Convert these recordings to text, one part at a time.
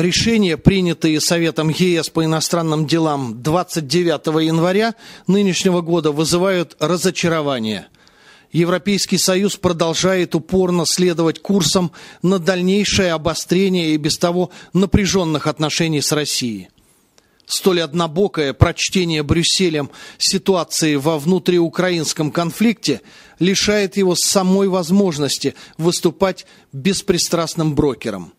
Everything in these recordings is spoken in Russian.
решения, принятые Советом ЕС по иностранным делам 29 января нынешнего года, вызывают разочарование. Европейский Союз продолжает упорно следовать курсом на дальнейшее обострение и без того напряженных отношений с Россией столь однобокое прочтение Брюсселем ситуации во внутриукраинском конфликте лишает его самой возможности выступать беспристрастным брокером.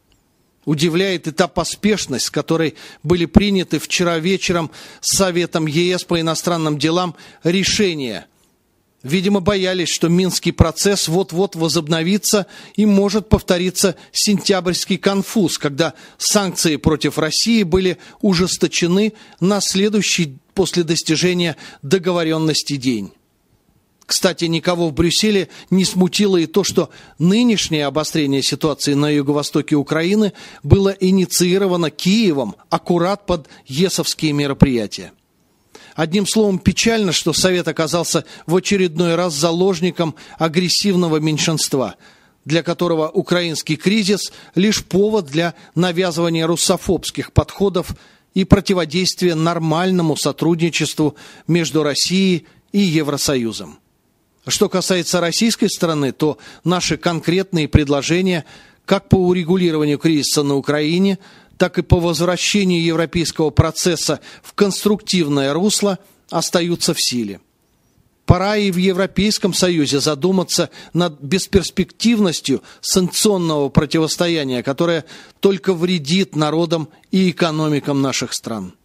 Удивляет и та поспешность, которой были приняты вчера вечером Советом ЕС по иностранным делам решения. Видимо, боялись, что Минский процесс вот-вот возобновится и может повториться сентябрьский конфуз, когда санкции против России были ужесточены на следующий после достижения договоренности день. Кстати, никого в Брюсселе не смутило и то, что нынешнее обострение ситуации на юго-востоке Украины было инициировано Киевом аккурат под ЕСовские мероприятия. Одним словом, печально, что Совет оказался в очередной раз заложником агрессивного меньшинства, для которого украинский кризис – лишь повод для навязывания русофобских подходов и противодействия нормальному сотрудничеству между Россией и Евросоюзом. Что касается российской стороны, то наши конкретные предложения как по урегулированию кризиса на Украине, так и по возвращению европейского процесса в конструктивное русло остаются в силе. Пора и в Европейском Союзе задуматься над бесперспективностью санкционного противостояния, которое только вредит народам и экономикам наших стран.